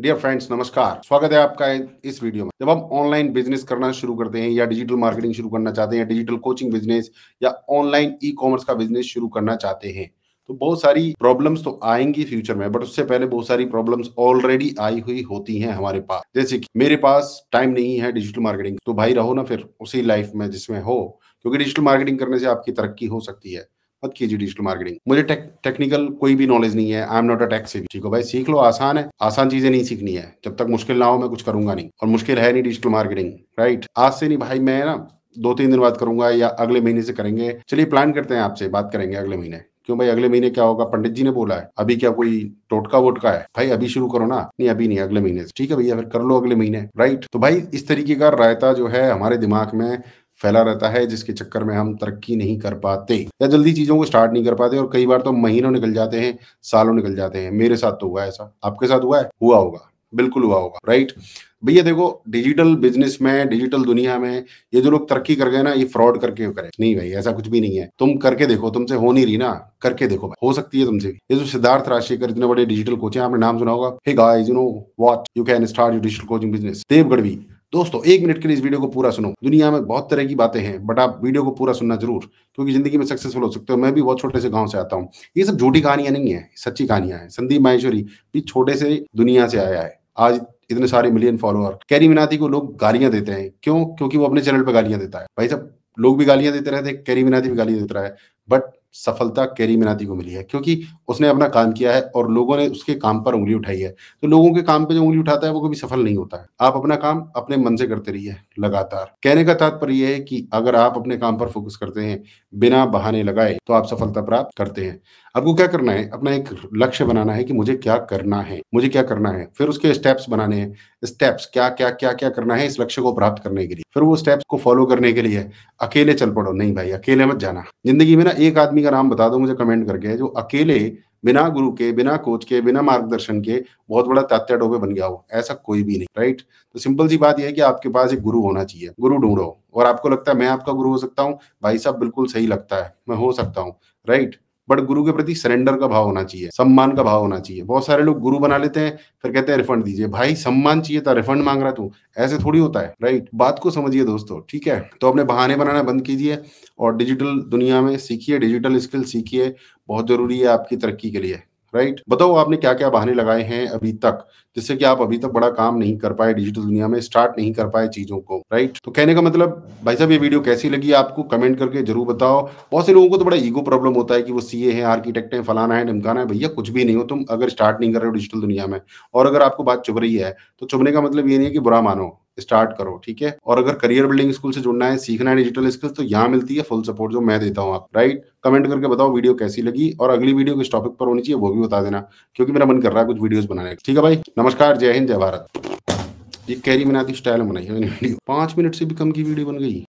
dear friends नमस्कार स्वागत है आपका इस वीडियो में जब हम ऑनलाइन बिजनेस करना शुरू करते हैं या डिजिटल मार्केटिंग शुरू करना चाहते हैं डिजिटल कोचिंग बिजनेस या ऑनलाइन ई कॉमर्स का बिजनेस शुरू करना चाहते हैं तो बहुत सारी प्रॉब्लम्स तो आएंगी फ्यूचर में बट उससे पहले बहुत सारी प्रॉब्लम्स ऑलरेडी आई हुई होती हैं हमारे पास जैसे कि मेरे पास टाइम नहीं है डिजिटल मार्केटिंग तो भाई रहो ना फिर उसी लाइफ में जिसमें हो क्योंकि डिजिटल मार्केटिंग करने से आपकी तरक्की हो सकती है मत कीजिए डिजिटल मार्केटिंग मुझे टेक, टेक्निकल कोई भी नॉलेज नहीं है I am not a tech savvy ठीक हो भाई सीख लो आसान है आसान चीजें नहीं सीखनी है जब तक मुश्किल ना हो मैं कुछ करूंगा नहीं और मुश्किल है नहीं डिजिटल मार्केटिंग राइट आज से नहीं भाई मैं ना दो तीन दिन बाद करूंगा या अगले महीने से करेंगे चलिए प्लान करते हैं आपसे बात करेंगे अगले महीने क्यों भाई अगले महीने क्या होगा पंडित जी ने बोला है अभी क्या कोई टोटका वोटका है भाई अभी शुरू करो ना नहीं अभी नहीं अगले महीने से ठीक है भैया फिर कर लो अगले महीने राइट तो भाई इस तरीके का रायता जो है हमारे दिमाग में फैला रहता है जिसके चक्कर में हम तरक्की नहीं कर पाते या जल्दी चीज़ों को स्टार्ट नहीं कर पाते और कई बार तो महीनों निकल जाते हैं सालों निकल जाते हैं मेरे साथ तो हुआ है ऐसा आपके साथ हुआ है हुआ होगा बिल्कुल हुआ होगा राइट भैया देखो डिजिटल बिजनेस में डिजिटल दुनिया में ये जो लोग तरक्की कर गए ना ये फ्रॉड करके करे नहीं भाई ऐसा कुछ भी नहीं है तुम करके देखो तुमसे हो नहीं रही ना करके देखो भाई हो सकती है तुमसे ये जो सिद्धार्थ राजशेखर इतने बड़े डिजिटल कोच हैं आपने नाम सुना होगा hey guys you know what you can start your digital coaching business देवगढ़वी दोस्तों एक मिनट के लिए इस वीडियो को पूरा सुनो दुनिया में बहुत तरह की बातें हैं बट आप वीडियो को पूरा सुनना जरूर क्योंकि जिंदगी में सक्सेसफुल हो सकते हो मैं भी बहुत छोटे से गांव से आता हूँ ये सब झूठी कहानियां नहीं है सच्ची कहानियां हैं संदीप माहेश्वरी भी छोटे से दुनिया से आया है आज इतने सारे मिलियन फॉलोअर कैरी मिनाती को लोग गालियां देते हैं क्यों क्योंकि वो अपने चैनल पर गालियां देता है भाई सब लोग भी गालियां देते रहते हैं कैरी मिनाती भी गालियां देता है बट सफलता कैरी मिनाती को मिली है क्योंकि उसने अपना काम किया है और लोगों ने उसके काम पर उंगली उठाई है तो लोगों के काम पर जो उंगली उठाता है वो कभी सफल नहीं होता है आप अपना काम अपने मन से करते रहिए लगातार कहने का तात्पर्य है कि अगर आप अपने काम पर फोकस करते हैं बिना बहाने लगाए तो आप सफलता प्राप्त करते हैं आपको क्या करना है अपना एक लक्ष्य बनाना है कि मुझे क्या करना है मुझे क्या करना है फिर उसके स्टेप्स बनाने हैं स्टेप्स क्या क्या क्या क्या करना है इस लक्ष्य को प्राप्त करने के लिए फिर वो स्टेप्स को फॉलो करने के लिए अकेले चल पड़ो नहीं भाई अकेले मत जाना जिंदगी में ना एक आदमी आदमी का नाम बता दो मुझे कमेंट करके जो अकेले बिना गुरु के बिना कोच के बिना मार्गदर्शन के बहुत बड़ा तात्या डोबे बन गया हो ऐसा कोई भी नहीं राइट तो सिंपल सी बात यह है कि आपके पास एक गुरु होना चाहिए गुरु ढूंढो और आपको लगता है मैं आपका गुरु हो सकता हूँ भाई साहब बिल्कुल सही लगता है मैं हो सकता हूँ राइट बट गुरु के प्रति सरेंडर का भाव होना चाहिए सम्मान का भाव होना चाहिए बहुत सारे लोग गुरु बना लेते हैं फिर कहते हैं रिफंड दीजिए भाई सम्मान चाहिए था रिफंड मांग रहा तू ऐसे थोड़ी होता है राइट बात को समझिए दोस्तों ठीक है तो अपने बहाने बनाना बंद कीजिए और डिजिटल दुनिया में सीखिए डिजिटल स्किल सीखिए बहुत जरूरी है आपकी तरक्की के लिए राइट बताओ आपने क्या क्या बहाने लगाए हैं अभी तक जिससे कि आप अभी तक बड़ा काम नहीं कर पाए डिजिटल दुनिया में स्टार्ट नहीं कर पाए चीजों को राइट तो कहने का मतलब भाई साहब ये वीडियो कैसी लगी आपको कमेंट करके जरूर बताओ बहुत से लोगों को तो बड़ा ईगो प्रॉब्लम होता है कि वो सीए है आर्किटेक्ट है फलाना है ढमकाना है भैया कुछ भी नहीं हो तुम अगर स्टार्ट नहीं कर रहे हो डिजिटल दुनिया में और अगर आपको बात चुभ रही है तो चुभने का मतलब ये नहीं है कि बुरा मानो स्टार्ट करो ठीक है और अगर करियर बिल्डिंग स्कूल से जुड़ना है सीखना है डिजिटल स्किल्स तो यहाँ मिलती है फुल सपोर्ट जो मैं देता हूँ आप राइट कमेंट करके बताओ वीडियो कैसी लगी और अगली वीडियो किस टॉपिक पर होनी चाहिए वो भी बता देना क्योंकि मेरा मन कर रहा है कुछ वीडियो बनाने का ठीक है भाई नमस्कार जय हिंद जय भारत ये कैरी बनाती स्टाइल बनाई है मैंने वीडियो पांच मिनट से भी कम की वीडियो बन गई